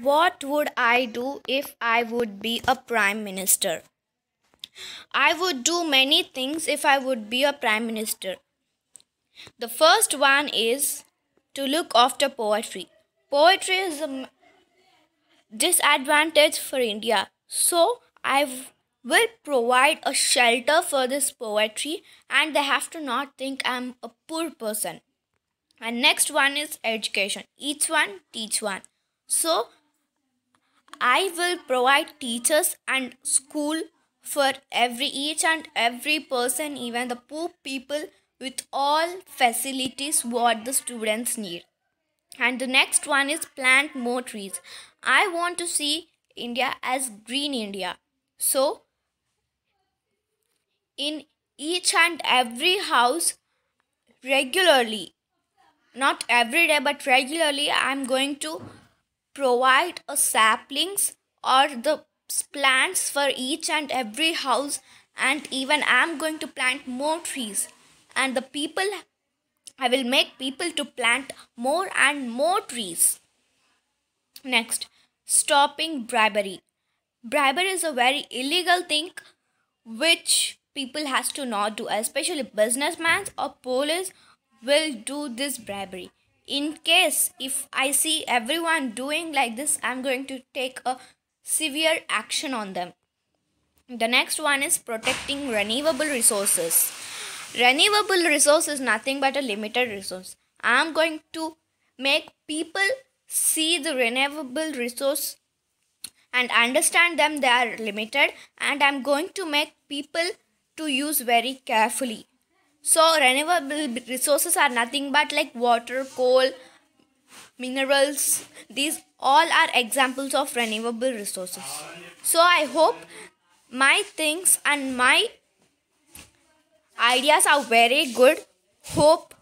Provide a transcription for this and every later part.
What would I do if I would be a prime minister? I would do many things if I would be a prime minister. The first one is to look after poetry. Poetry is a disadvantage for India. So I will provide a shelter for this poetry and they have to not think I'm a poor person. And next one is education. Each one, teach one. So I will provide teachers and school for every each and every person even the poor people with all facilities what the students need. And the next one is plant more trees. I want to see India as green India. So in each and every house regularly not every day but regularly I'm going to provide a saplings or the plants for each and every house and even I am going to plant more trees and the people I will make people to plant more and more trees. Next, stopping bribery. Bribery is a very illegal thing which people has to not do especially businessmen or police will do this bribery in case if I see everyone doing like this, I'm going to take a severe action on them. The next one is protecting renewable resources. Renewable resource is nothing but a limited resource. I'm going to make people see the renewable resource and understand them they are limited and I'm going to make people to use very carefully. So renewable resources are nothing but like water, coal, minerals. These all are examples of renewable resources. So I hope my things and my ideas are very good. Hope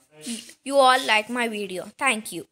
you all like my video. Thank you.